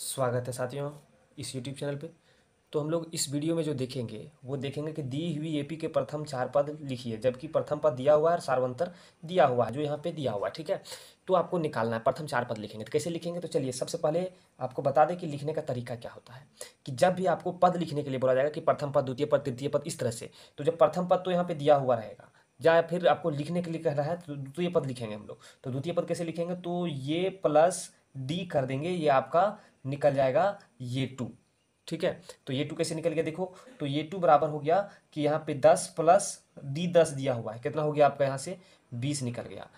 स्वागत है साथियों इस यूट्यूब चैनल पे तो हम लोग इस वीडियो में जो देखेंगे वो देखेंगे कि दी हुई एपी के प्रथम चार पद लिखिए जबकि प्रथम पद दिया हुआ है और सार्वंतर दिया हुआ है जो यहाँ पे दिया हुआ है ठीक है तो आपको निकालना है प्रथम चार पद लिखेंगे तो कैसे लिखेंगे तो चलिए सबसे पहले आपको बता दें कि लिखने का तरीका क्या होता है कि जब भी आपको पद लिखने के लिए बोला जाएगा कि प्रथम पद द्वितीय पद तृतीय पद इस तरह से तो जब प्रथम पद तो यहाँ पर दिया हुआ रहेगा या फिर आपको लिखने के लिए कह रहा है तो द्वितीय पद लिखेंगे हम लोग तो द्वितीय पद कैसे लिखेंगे तो ये प्लस डी कर देंगे ये आपका निकल जाएगा ये टू ठीक है तो ये टू कैसे निकल गया देखो तो ये टू बराबर हो गया कि यहाँ पे दस प्लस डी दस दिया हुआ है कितना हो गया आपका यहाँ से बीस निकल गया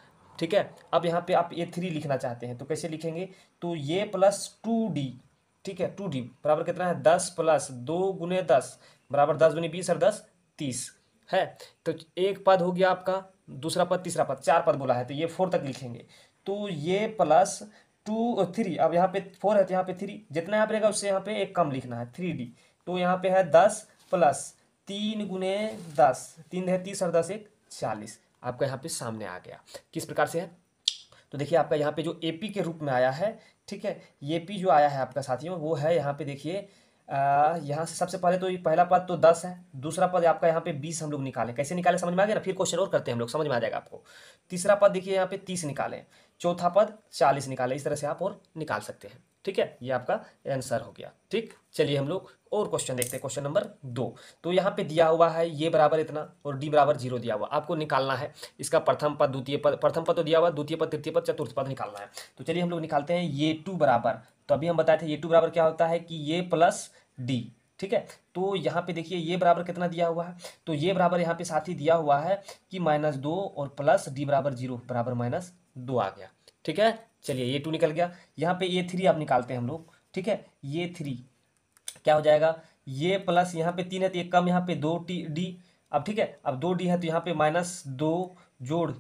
ठीक है अब यहाँ पे आप ए थ्री लिखना चाहते हैं तो कैसे लिखेंगे तो ये प्लस टू डी ठीक है टू डी बराबर कितना है दस प्लस दो गुने दस बराबर दस गुने बीस और दस तीस है तो एक पद हो गया आपका दूसरा पद तीसरा पद चार पद बोला है तो ये फोर तक लिखेंगे तो ये प्लस टू और थ्री अब यहाँ पे फोर है तो यहाँ पे थ्री जितना यहाँ पे रहेगा उससे यहाँ पे एक कम लिखना है थ्री डी तो यहाँ पे है दस प्लस तीन गुने दस तीन है तीस और दस एक चालीस आपका यहाँ पे सामने आ गया किस प्रकार से है तो देखिए आपका यहाँ पे जो ए पी के रूप में आया है ठीक है ये पी जो आया है आपका साथियों वो है यहाँ पे देखिए यहाँ से सबसे पहले तो ये पहला पद तो दस है दूसरा पद आपका यहाँ पे बीस हम लोग निकालें कैसे निकालें समझ में आ गया ना फिर क्वेश्चन और करते हैं हम लोग समझ में आ जाएगा आपको तीसरा पद देखिए यहाँ पे तीस निकालें चौथा पद चालीस निकालें इस तरह से आप और निकाल सकते हैं ठीक है ये आपका आंसर हो गया ठीक चलिए हम लोग और क्वेश्चन देखते हैं क्वेश्चन नंबर दो तो यहाँ पे दिया हुआ है ये बराबर इतना और डी बराबर जीरो दिया हुआ आपको निकालना है इसका प्रथम पद द्वितीय पद प्रथम पद तो दिया हुआ द्वितीय पद तृतीय पद चतुर्थ पद निकालना है तो चलिए हम लोग निकालते हैं ये टू बराबर तो अभी हम बताए थे ये टू बराबर क्या होता है कि ये प्लस डी ठीक है तो यहाँ पे देखिए ये बराबर कितना दिया हुआ है तो ये बराबर यहाँ पे साथ ही दिया हुआ है कि माइनस दो और प्लस डी बराबर जीरो बराबर माइनस दो आ गया ठीक है चलिए ये टू निकल गया यहाँ पे ये थ्री आप निकालते हैं हम लोग ठीक है ये थ्री क्या हो जाएगा ये प्लस यहाँ पे तीन है तो ये कम यहाँ पे दो टी डी अब ठीक है अब दो डी है तो यहाँ पे माइनस दो जोड़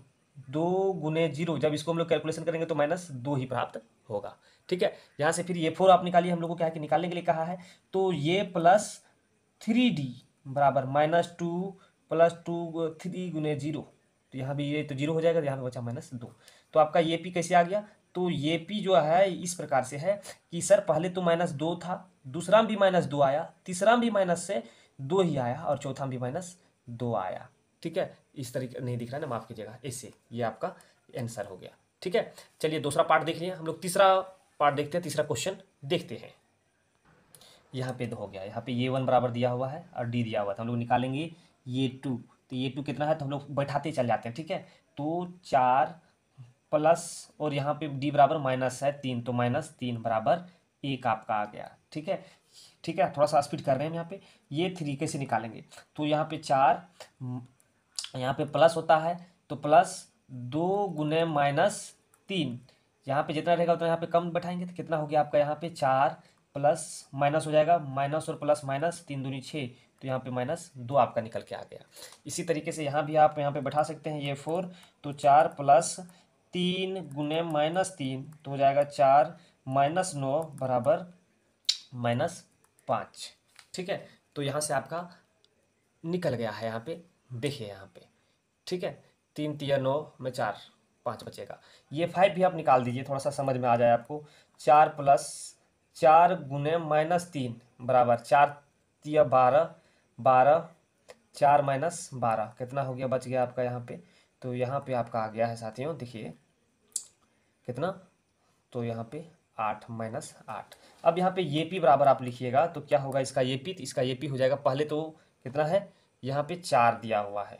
दो गुने जीरो जब इसको हम लोग कैलकुलेशन करेंगे तो माइनस दो ही प्राप्त होगा ठीक है यहाँ से फिर ये फोर आप निकालिए हम लोग को क्या है कि निकालने के लिए कहा है तो ये प्लस थ्री डी बराबर minus two plus two three गुने जीरो तो यहाँ भी ये तो जीरो हो जाएगा तो यहाँ पर बचा माइनस दो तो आपका ये पी कैसे आ गया तो ये पी जो है इस प्रकार से है कि सर पहले तो माइनस दो था दूसरा भी माइनस दो आया तीसरा भी माइनस से दो ही आया और चौथा भी माइनस दो आया ठीक है इस तरीके नहीं दिख रहा है ना माफ़ कीजिएगा ऐसे ये आपका आंसर हो गया ठीक है चलिए दूसरा पार्ट देख लिया हम लोग तीसरा पार्ट देखते हैं तीसरा क्वेश्चन देखते हैं यहाँ पे तो हो गया यहाँ पे ये वन बराबर दिया हुआ है और डी दिया हुआ था तो हम लोग निकालेंगे ये टू तो ये टू कितना है तो हम लोग बैठाते चल जाते हैं ठीक है तो चार प्लस और यहाँ पे डी बराबर माइनस है तीन तो माइनस तीन बराबर एक आपका आ गया ठीक है ठीक है थोड़ा सा स्पीड कर रहे हैं यहाँ पे ये थ्री कैसे निकालेंगे तो यहाँ पे चार यहाँ पे प्लस होता है तो प्लस दो गुने माइनस तीन यहाँ पे जितना रहेगा उतना यहाँ पे कम बैठाएंगे तो कितना हो गया आपका यहाँ पे चार प्लस माइनस हो जाएगा माइनस और प्लस माइनस तीन दूनी छः तो यहाँ पे माइनस दो आपका निकल के आ गया इसी तरीके से यहाँ भी आप यहाँ पे बैठा सकते हैं ये फोर तो चार प्लस तीन गुने माइनस तीन तो हो जाएगा चार माइनस नौ बराबर माइनस पाँच ठीक है तो यहाँ से आपका निकल गया है यहाँ पे देखिए यहाँ पे ठीक है तीन तीन नौ में चार पाँच बचेगा ये फाइव भी आप निकाल दीजिए थोड़ा सा समझ में आ जाए आपको चार प्लस चार गुने माइनस तीन बराबर चार तिया बारह बारह चार माइनस बारह कितना हो गया बच गया आपका यहाँ पे तो यहाँ पे आपका आ गया है साथियों देखिए कितना तो यहाँ पे आठ माइनस आठ अब यहाँ पे ये पी बराबर आप लिखिएगा तो क्या होगा इसका ये पी इसका ये पी हो जाएगा पहले तो कितना है यहाँ पे चार दिया हुआ है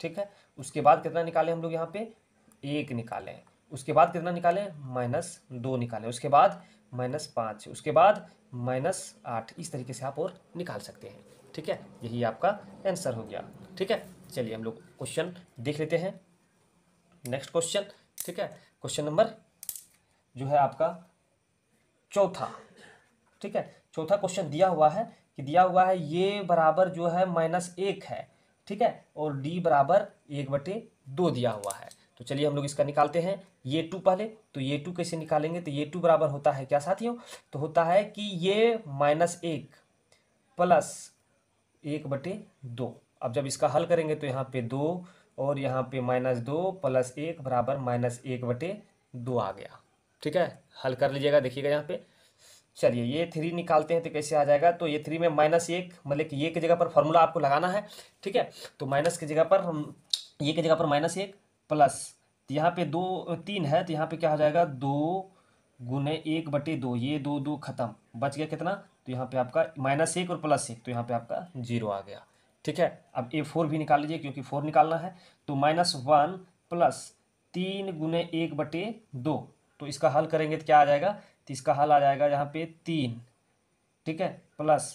ठीक है उसके बाद कितना निकालें हम लोग यहाँ पे एक निकालें उसके बाद कितना निकालें माइनस दो निकालें उसके बाद माइनस पाँच उसके बाद माइनस आठ इस तरीके से आप और निकाल सकते हैं ठीक है यही आपका आंसर हो गया ठीक है चलिए हम लोग क्वेश्चन देख लेते हैं नेक्स्ट क्वेश्चन ठीक है क्वेश्चन नंबर जो है आपका चौथा ठीक है चौथा क्वेश्चन दिया हुआ है कि दिया हुआ है ये बराबर जो है माइनस एक है ठीक है और डी बराबर एक बटे दो दिया हुआ है तो चलिए हम लोग इसका निकालते हैं ये टू पहले तो ये टू कैसे निकालेंगे तो ये टू बराबर होता है क्या साथियों तो होता है कि ये माइनस एक प्लस एक बटे दो अब जब इसका हल करेंगे तो यहाँ पे दो और यहाँ पे माइनस दो प्लस एक बराबर माइनस एक बटे दो आ गया ठीक है हल कर लीजिएगा देखिएगा यहाँ पे चलिए ये थ्री निकालते हैं तो कैसे आ जाएगा तो ये थ्री में माइनस एक मतलब कि ये की जगह पर फॉर्मूला आपको लगाना है ठीक है तो माइनस की जगह पर हम ये की जगह पर माइनस एक प्लस तो यहाँ पे दो तीन है तो यहाँ पे क्या हो जाएगा दो गुने एक बटे दो ये दो दो खत्म बच गया कितना तो यहाँ पे आपका माइनस एक और प्लस एक तो यहाँ पे आपका जीरो आ गया ठीक है अब ए फोर भी निकाल लीजिए क्योंकि फोर निकालना है तो माइनस वन प्लस तीन गुने एक बटे दो तो इसका हल करेंगे तो क्या आ जाएगा तो इसका हल आ जाएगा यहाँ पे तीन ठीक है प्लस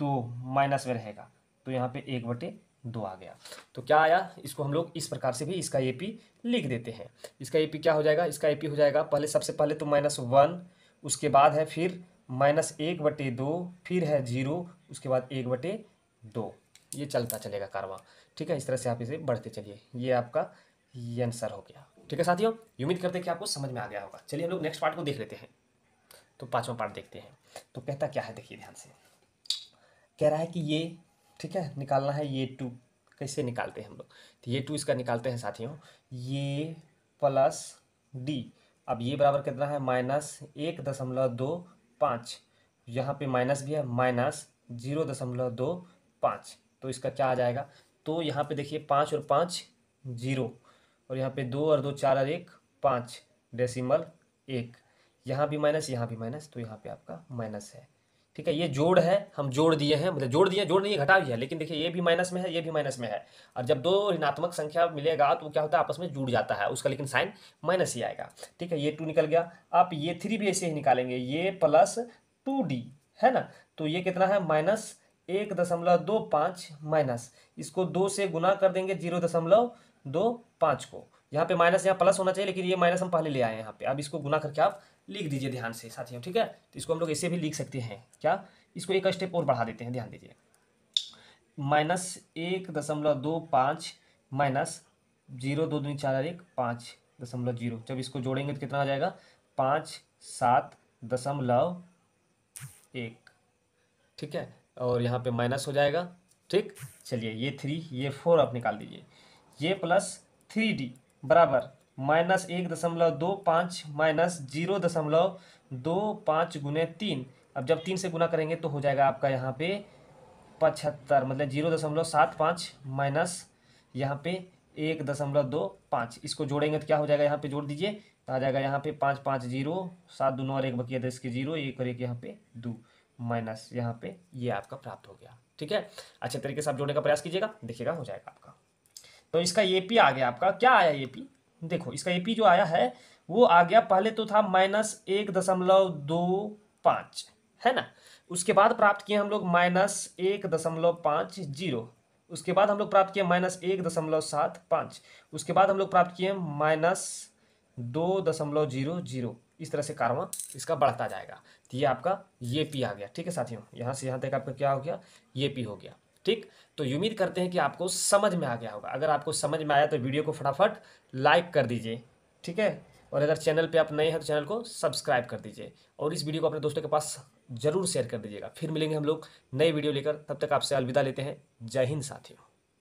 दो माइनस में रहेगा तो यहाँ पे एक बटे दो आ गया तो क्या आया इसको हम लोग इस प्रकार से भी इसका पी लिख देते हैं इसका पी क्या हो जाएगा इसका पी हो जाएगा पहले सबसे पहले तो माइनस वन उसके बाद है फिर माइनस एक बटे दो फिर है जीरो उसके बाद एक बटे दो ये चलता चलेगा कारवा ठीक है इस तरह से आप इसे बढ़ते चलिए ये आपका ये आंसर हो गया ठीक है साथियों उम्मीद करते हैं कि आपको समझ में आ गया होगा चलिए हम लोग नेक्स्ट पार्ट को देख लेते हैं तो पाँचवा पार्ट देखते हैं तो कहता क्या है देखिए ध्यान से कह रहा है कि ये ठीक है निकालना है ये टू कैसे निकालते हैं हम लोग तो ये टू इसका निकालते हैं साथियों ये प्लस डी अब ये बराबर कितना है माइनस एक दशमलव दो पाँच यहाँ पर माइनस भी है माइनस जीरो दशमलव दो पाँच तो इसका क्या आ जाएगा तो यहाँ पे देखिए पाँच और पाँच जीरो और यहाँ पे दो और दो चार और एक पाँच डेसिमल एक यहाँ भी माइनस यहाँ भी माइनस तो यहाँ पे आपका माइनस है ठीक है ये जोड़ है हम जोड़ दिए हैं मतलब जोड़ दिए जोड़ नहीं घटा भी है लेकिन देखिए ये भी माइनस में है ये भी माइनस में है और जब दो ऋणात्मक संख्या मिलेगा तो क्या होता है आपस में जुड़ जाता है उसका लेकिन साइन माइनस ही आएगा ठीक है ये टू निकल गया आप ये थ्री भी ऐसे ही निकालेंगे ये प्लस टू डी है ना तो ये कितना है माइनस एक दशमलव दो पाँच माइनस इसको दो से गुना कर देंगे जीरो दशमलव दो पाँच को यहाँ पे माइनस यहाँ प्लस होना चाहिए लेकिन ये माइनस हम पहले ले आए हैं यहाँ पे अब इसको गुना करके आप लिख दीजिए ध्यान से साथियों ठीक है तो इसको हम लोग ऐसे भी लिख सकते हैं क्या इसको एक स्टेप और बढ़ा देते हैं ध्यान दीजिए माइनस एक दशमलव दो पाँच माइनस जीरो दो दूनी चार एक पाँच दशमलव जीरो जब इसको जोड़ेंगे तो कितना आ जाएगा पाँच सात दशमलव एक ठीक है और यहाँ पे माइनस हो जाएगा ठीक चलिए ये थ्री ये फोर आप निकाल दीजिए ये प्लस थ्री डी बराबर माइनस एक दशमलव दो पाँच माइनस जीरो दशमलव दो पाँच गुने तीन अब जब तीन से गुना करेंगे तो हो जाएगा आपका यहाँ पे पचहत्तर मतलब जीरो दशमलव सात पाँच माइनस यहाँ पे एक दशमलव दो पाँच इसको जोड़ेंगे तो क्या हो जाएगा यहाँ पे जोड़ दीजिए तो आ जाएगा यहाँ पे पाँच पाँच जीरो सात दो नौ और एक बकिया दस के जीरो एक और एक यहाँ पे दो माइनस यहाँ पे ये आपका प्राप्त हो गया ठीक है अच्छे तरीके से आप जोड़ने का प्रयास कीजिएगा देखिएगा हो जाएगा आपका तो इसका ये पी आ गया आपका क्या आया ये पी देखो इसका ए जो आया है वो आ गया पहले तो था माइनस एक दशमलव दो पाँच है ना उसके बाद प्राप्त किए हम लोग माइनस एक दशमलव पाँच जीरो उसके बाद हम लोग प्राप्त किए माइनस एक दशमलव सात पाँच उसके बाद हम लोग प्राप्त किए माइनस दो दशमलव जीरो जीरो इस तरह से कारवा इसका बढ़ता जाएगा तो ये आपका ये पी आ गया ठीक है साथियों यहाँ से यहाँ तक आपका क्या हो गया ये पी हो गया ठीक तो उम्मीद करते हैं कि आपको समझ में आ गया होगा अगर आपको समझ में आया तो वीडियो को फटाफट लाइक कर दीजिए ठीक है और अगर चैनल पे आप नए हैं तो चैनल को सब्सक्राइब कर दीजिए और इस वीडियो को अपने दोस्तों के पास ज़रूर शेयर कर दीजिएगा फिर मिलेंगे हम लोग नए वीडियो लेकर तब तक आपसे अलविदा लेते हैं जय हिंद साथियों